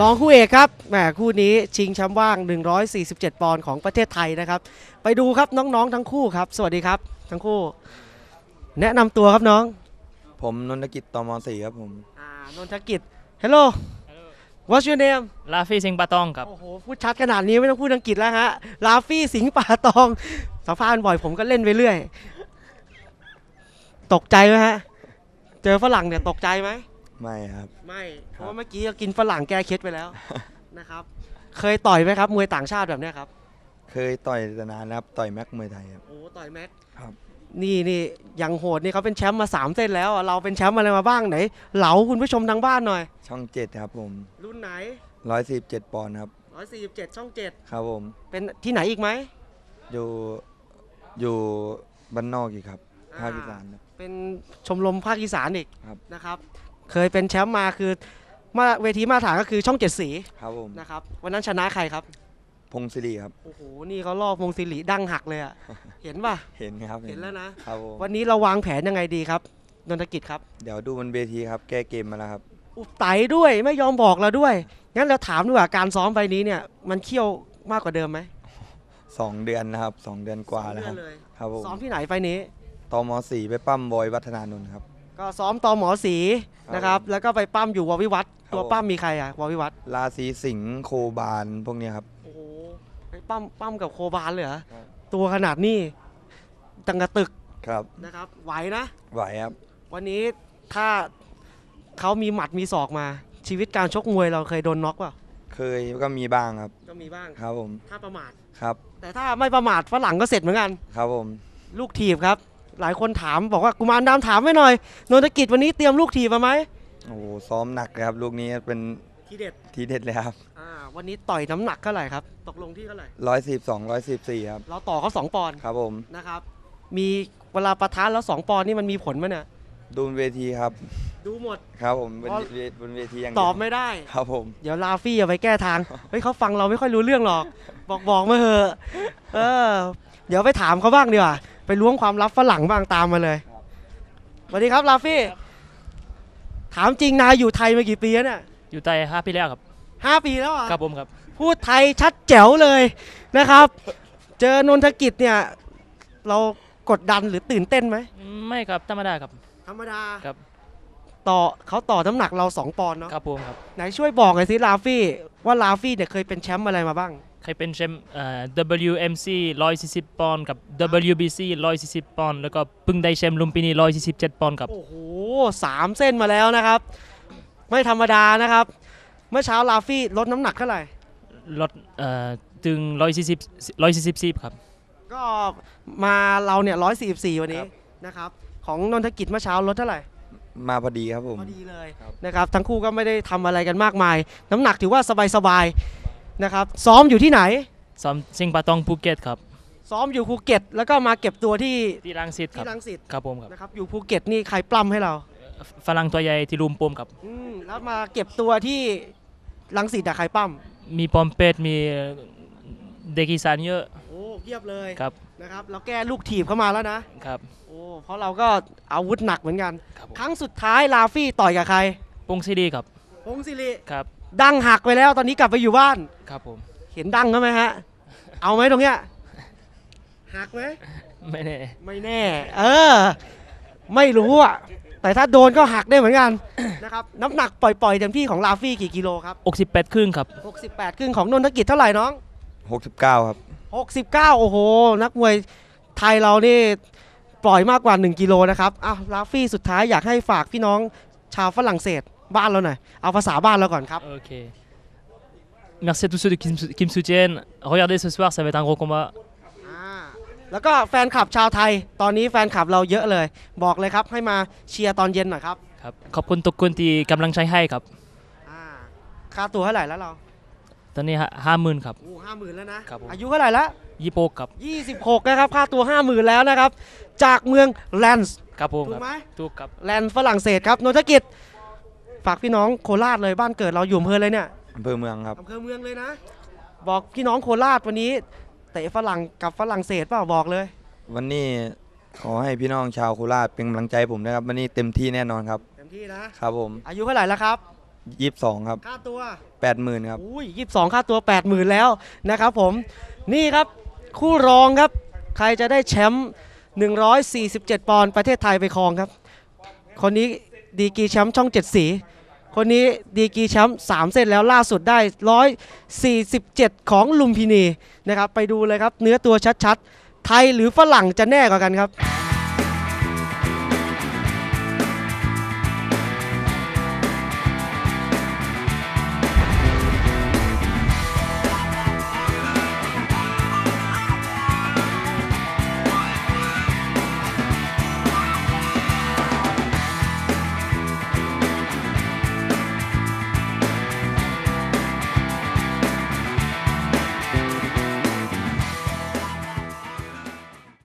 รองคู่เอกครับ แหมคู่นี้ชิงแชมป์ว่าง 147 ปอนด์ของประเทศไทยนะครับ ไปดูครับน้องๆ ทั้งคู่ครับ สวัสดีครับ ทั้งคู่ แนะนำตัวครับน้อง ผมนนทกิจตอมอสี่ครับผม อ่านนทกิจเฮลโห What's your name ลาฟี่สิงปาตองครับโอ้โหพูดชัดขนาดนี้ไม่ต้องพูดอังกฤษแล้วฮะลาฟี่สิงปาตองสัมภาษณ์บ่อยผมก็เล่นไปเรื่อย ตกใจไหมฮะเจอฝรั่งเนี่ยตกใจไหมไม่ครับไม่เพราะเมื่อกี้ก็กินฝรั่งแก้เคล็ดไปแล้วนะครับ เคยต่อยไหมครับมวยต่างชาติแบบเนี้ยครับเคยต่อยแต่นานครับต่อยแม็กมวยไทยครับโอ้ต่อยแม็กครับนี่นี่ยังโหดนี่เขาเป็นแชมป์มาสามเส้นแล้วเราเป็นแชมป์อะไรมาบ้างไหนเหลาคุณผู้ชมทางบ้านหน่อย ช่องเจ็ดครับผมรุ่นไหนร้อยสิบเจ็ดปอนด์ครับร้อยสี่เจ็ดช่องเจ็ดครับผมเป็นที่ไหนอีกไหมอยู่อยู่บ้านนอกอีกครับ ภาคอีสานเป็นชมรมภาคอีสานอีกนะครับเคยเป็นแชมป์มาคือมาเวทีมาตรฐานก็คือช่องเจ็ดสีครับผมนะครับ วันนั้นชนะใครครับ พงศิริครับ โอ้โหนี่เขาลอกพงศิริดังหักเลยอะเห็นป่ะเห็นครับเห็นแล้วนะครับ วันนี้เราวางแผนยังไงดีครับนนทกิจครับ เดี๋ยวดูบนเวทีครับแก้เกมมาแล้วครับอุบไตด้วยไม่ยอมบอกเราด้วยงั้นเราถามดีกว่าการซ้อมไปนี้เนี่ยมันเขี้ยวมากกว่าเดิมไหมสองเดือนนะครับสองเดือนกว่าแล้วครับซ้อมที่ไหนไปนี้ตมสีไปปั้มบอยวัฒนานนท์ครับก็ซ้อมตอหมอสีนะครับ แล้วก็ไปปั้มอยู่ววิวัฒน์รตัวปั้มมีใครอ่ะววิวัฒน์ราศีสิงห์โคบาลพวกนี้ครับโอ้ไปปั้มปั้มกับโคบาลเลยเหรอตัวขนาดนี้ตังกระตึกครับนะครับไหวนะไหวครับ วันนี้ถ้าเขามีหมัดมีศอกมา ชีวิตการชกมวยเราเคยโดนน็อกป่ะเคยก็มีบ้างครับก็มีบ้างครับผมถ้าประมาทครับ แต่ถ้าไม่ประมาทฝรั่งก็เสร็จเหมือนกันครับผมลูกทีบครับหลายคนถามบอกว่ากุมารดำถามไว้หน่อยนนทกิจวันนี้เตรียมลูกถีบมาไหมโอ้โหซ้อมหนักครับลูกนี้เป็นทีเด็ดทีเด็ดเลยครับวันนี้ต่อยน้ำหนักเท่าไหร่ครับ ตกลงที่เท่าไหร่ร้อยสิบสองร้อยสิบสี่ครับเราต่อเขาสองปอนด์ครับผมนะครับ มีเวลาประทานแล้วสองปอนด์นี่มันมีผลไหมเนี่ยดูบนเวทีครับ ดูหมดครับผมบนเวทีนเวทีอย่างตอบไม่ได้ครับผม เดี๋ยวลาฟี่อย่าไปแก้ทางเฮ้ยเขาฟังเราไม่ค่อยรู้เรื่องหรอก บอกบอกมาเถอะ เออ เดี๋ยวไปถามเขาบ้างดีกว่าไปล้วงความลับฝรั่งบ้างตามมาเลยสวัสดีครับลาฟี่ ถามจริงนายอยู่ไทยมากี่ปีแล้วเนี่ย อยู่ไทยห้าปีแล้วครับห้าปีแล้วอ่ะครับผมครับ พูดไทยชัดแจ๋วเลยนะครับ เจอนนทกิจเนี่ย เรากดดันหรือตื่นเต้นไหม ไม่ครับธรรมดาครับ ธรรมดา ครับ ต่อเขาต่อน้ำหนักเราสองปอนด์เนาะ ครับผมครับ ไหนช่วยบอกหน่อยสิลาฟี่ว่าลาฟี่เนี่ยเคยเป็นแชมป์อะไรมาบ้างใครเป็นแชมป์ WMC 140 ปอนด์กับ WBC 140 ปอนด์แล้วก็เพิ่งได้แชมป์ลุมพินี147 ปอนด์ครับโอ้โหสามเส้นมาแล้วนะครับ ไม่ธรรมดานะครับ เมื่อเช้า ลาฟี่ลดน้ำหนักเท่าไหร่ลดถึง 140 144ครับ ก็มาเราเนี่ย 144 วันนี้นะครับของนนทกิจเมื่อเช้าลดเท่าไหร่ มาพอดีครับผมพอดีเลยนะครับทั้งคู่ก็ไม่ได้ทำอะไรกันมากมาย น้ำหนักถือว่าสบายสบายนะครับซ้อมอยู่ที่ไหนซ้อมซิงปาตองภูเก็ตครับ ซ้อมอยู่ภูเก็ตแล้วก็มาเก็บตัวที่ที่รังสิตครับที่รังสิตครับผมครับนะครับอยู่ภูเก็ตนี่ใครปล้ำให้เราฝรั่งตัวใหญ่ที่รุมปมครับอืมแล้วมาเก็บตัวที่รังสิตอะใครปล้มีปอมเปตมีเด็กอีสานเยอะโอ้เพียบเลยครับนะครับเราแก้ลูกถีบเข้ามาแล้วนะครับโอ้เพราะเราก็อาวุธหนักเหมือนกันครับครั้งสุดท้ายลาฟี่ต่อยกับใครปงซีดีครับพงศิริครับดังหักไปแล้ว ตอนนี้กลับไปอยู่บ้าน ครับผม เห็นดังเขาไหมฮะเอาไหมตรงเนี้ยหักไหมไม่แน่ไม่แน่ เออ ไม่รู้อ่ะแต่ถ้าโดนก็หักได้เหมือนกันนะครับน้ำหนักปล่อย ๆเต็มที่ของลาฟี่กี่กิโลครับ 68 ครึ่งครับ 68 ครึ่ง ของนนทกิจเท่าไหร่น้อง 69 ครับ 69โอ้โห นักมวยไทยเรานี่ปล่อยมากกว่า1กิโลนะครับอ้าวลาฟี่สุดท้ายอยากให้ฝากพี่น้องชาวฝรั่งเศสบ้านเราหน่อย เอาภาษาบ้านเราก่อนครับ โอเค Merci à tous ceux qui, me sou- qui me soutiennent. Regardez ce soir, ça va être un gros combat. แล้วก็แฟนคลับชาวไทยตอนนี้แฟนคลับเราเยอะเลยบอกเลยครับให้มาเชียร์ตอนเย็นหน่อยครับครับขอบคุณทุกคนที่กำลังใช้ให้ครับค่าตัวเท่าไหร่แล้วเราตอนนี้ห้าหมื่นครับโอ้ห้าหมื่นแล้วนะครับอายุเท่าไหร่ละยี่สิบหกครับยี่สิบหกนะครับค่าตัวห้าหมื่นแล้วนะครับ จากเมืองแลนส์ครับผมถูกไหมถูกครับแลนส์ฝรั่งเศสครับนนทกิจฝากพี่น้องโคราชเลยบ้านเกิดเราอยู่อำเภอเลยเนี่ยอำเภอเมืองครับอำเภอเมืองเลยนะ บอกพี่น้องโคราชวันนี้เตะฝรั่งกับฝรั่งเศสเปล่าบอกเลย วันนี้ขอให้พี่น้องชาวโคราชเป็นกำลังใจผมนะครับ วันนี้เต็มที่แน่นอนครับเต็มที่นะครับผม อายุเท่าไหร่แล้วครับยี่สิบสองครับค่าตัวแปดหมื่นครับอุ้ยยี่สิบสองค่าตัวแปดหมื่นแล้วนะครับผมนี่ครับคู่รองครับ ใครจะได้แชมป์147 ปอนด์ประเทศไทยไปครองครับคนนี้ดีกีแชมป์ช่องเจ็ดสี คนนี้ดีกีแชมป์สามเซตแล้วล่าสุดได้ร้อยสี่สิบเจ็ดของลุมพินีนะครับ ไปดูเลยครับเนื้อตัวชัดๆ ไทยหรือฝรั่งจะแน่กว่ากันครับ